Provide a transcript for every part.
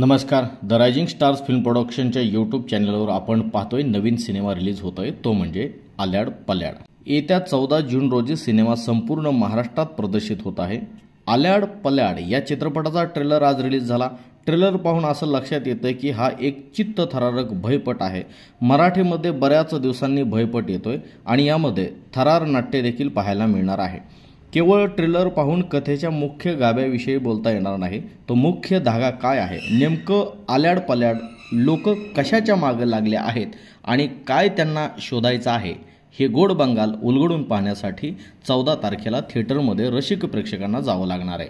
नमस्कार the rising stars film प्रोडक्शनच्या YouTube चॅनलवर आपण पाहतोय नवीन सिनेमा रिलीज होतोय तो म्हणजे आल्याड पल्याड येत्या चौदा जून रोजी सिनेमा संपूर्ण महाराष्ट्रात प्रदर्शित होत आहे आल्याड पल्याड या चित्रपटाचा ट्रेलर आज रिलीज झाला ट्रेलर पाहून असं लक्षात येतंय की हा एक चित्त थरारक भयपट आहे मराठीमध्ये बऱ्याच दिवसांनी भयपट येतोय आणि यामध्ये थरार नाट्य देखील पाहायला मिळणार आहे केवळ ट्रेलर पाहून कथेच्या मुख्य गाभ्याविषयी बोलता येणार नाही तो मुख्य धागा काय आहे नेमकं आल्याड पल्याड लोक कशाच्या मागं लागले आहेत आणि काय त्यांना शोधायचं आहे हे गोड बंगाल उलगडून पाहण्यासाठी चौदा तारखेला थिएटरमध्ये रसिक प्रेक्षकांना जावं लागणार आहे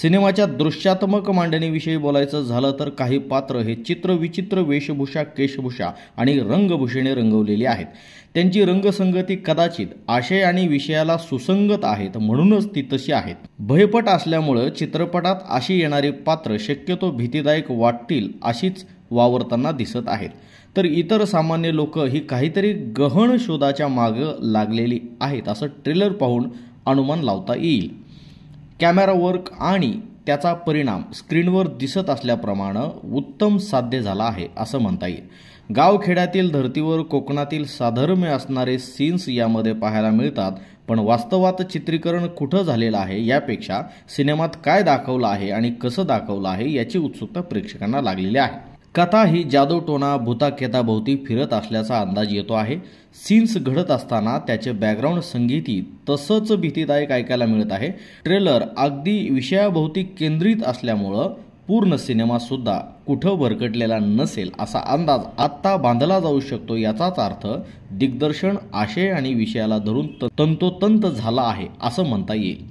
सिनेमाच्या दृश्यात्मक मांडणीविषयी बोलायचं झालं तर काही पात्र हे चित्रविचित्र वेशभूषा केशभूषा आणि रंगभूषेने रंगवलेली आहेत त्यांची रंगसंगती कदाचित आशय आणि विषयाला सुसंगत आहेत म्हणूनच ती तशी आहेत भयपट असल्यामुळं चित्रपटात अशी येणारी पात्र शक्यतो भीतीदायक वाटतील अशीच वावरताना दिसत आहेत तर इतर सामान्य लोक ही काहीतरी गहन शोधाच्या मागं लागलेली आहेत असं ट्रेलर पाहून अनुमान लावता येईल कॅमेरा वर्क आणि त्याचा परिणाम स्क्रीनवर दिसत असल्याप्रमाणे उत्तम साध्य झाला आहे असं म्हणता येईल गावखेड्यातील धर्तीवर कोकणातील साधर्म्य असणारे सीन्स यामध्ये पाहायला मिळतात पण वास्तवात चित्रीकरण कुठं झालेलं आहे यापेक्षा सिनेमात काय दाखवलं आहे आणि कसं दाखवलं आहे याची उत्सुकता प्रेक्षकांना लागलेली आहे कथा ही जादूटोना भूताकेताभोवती फिरत असल्याचा अंदाज येतो आहे सीन्स घडत असताना त्याचे बॅकग्राऊंड संगीती तसंच भीतीदायक ऐकायला मिळत आहे ट्रेलर अगदी विषयाभोवती केंद्रित असल्यामुळं पूर्ण सिनेमासुद्धा कुठं भरकटलेला नसेल असा अंदाज आत्ता बांधला जाऊ शकतो याचाच अर्थ दिग्दर्शन आशय आणि विषयाला धरून तंतोतंत झाला आहे असं म्हणता येईल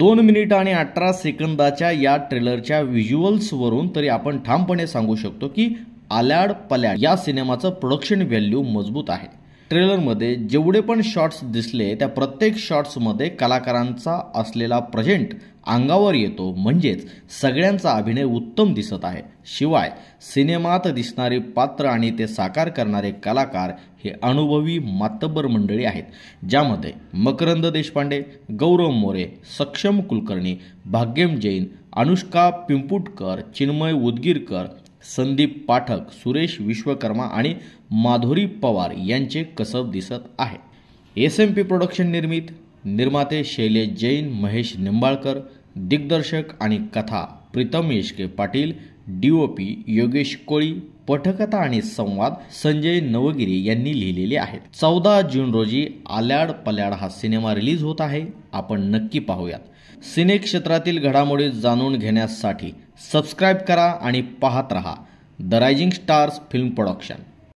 दोन मिनिट आणि अठरा सेकंदाच्या या ट्रेलरच्या व्हिज्युअल्सवरून तरी आपण ठामपणे सांगू शकतो की आल्याड पल्याड या सिनेमाचं प्रोडक्शन व्हॅल्यू मजबूत आहे ट्रेलरमध्ये जेवढे पण शॉट्स दिसले त्या प्रत्येक शॉट्समध्ये कलाकारांचा असलेला प्रेझेंट अंगावर येतो म्हणजेच सगळ्यांचा अभिनय उत्तम दिसत आहे शिवाय सिनेमात दिसणारे पात्र आणि ते साकार करणारे कलाकार हे अनुभवी मातब्बर मंडळी आहेत ज्यामध्ये मकरंद देशपांडे गौरव मोरे सक्षम कुलकर्णी भाग्यम जैन अनुष्का पिंपुटकर चिन्मय उदगीरकर संदीप पाठक सुरेश विश्वकर्मा आणि माधुरी पवार यांचे कसब दिसत आहे एस एम पी प्रोडक्शन निर्मित निर्माते शैलेश जैन महेश निंबाळकर दिग्दर्शक आणि कथा Pritam Yeshke Patil D O P Yogesh Koli पठकथा आणि संवाद संजय नवगिरी यांनी लिहिलेले आहेत चौदा जून रोजी आल्याड पल्याड हा सिनेमा रिलीज होत आहे आपण नक्की पाहूयात सिने क्षेत्रातील घडामोडी जाणून घेण्यासाठी सबस्क्राईब करा आणि पाहत रहा the rising stars film production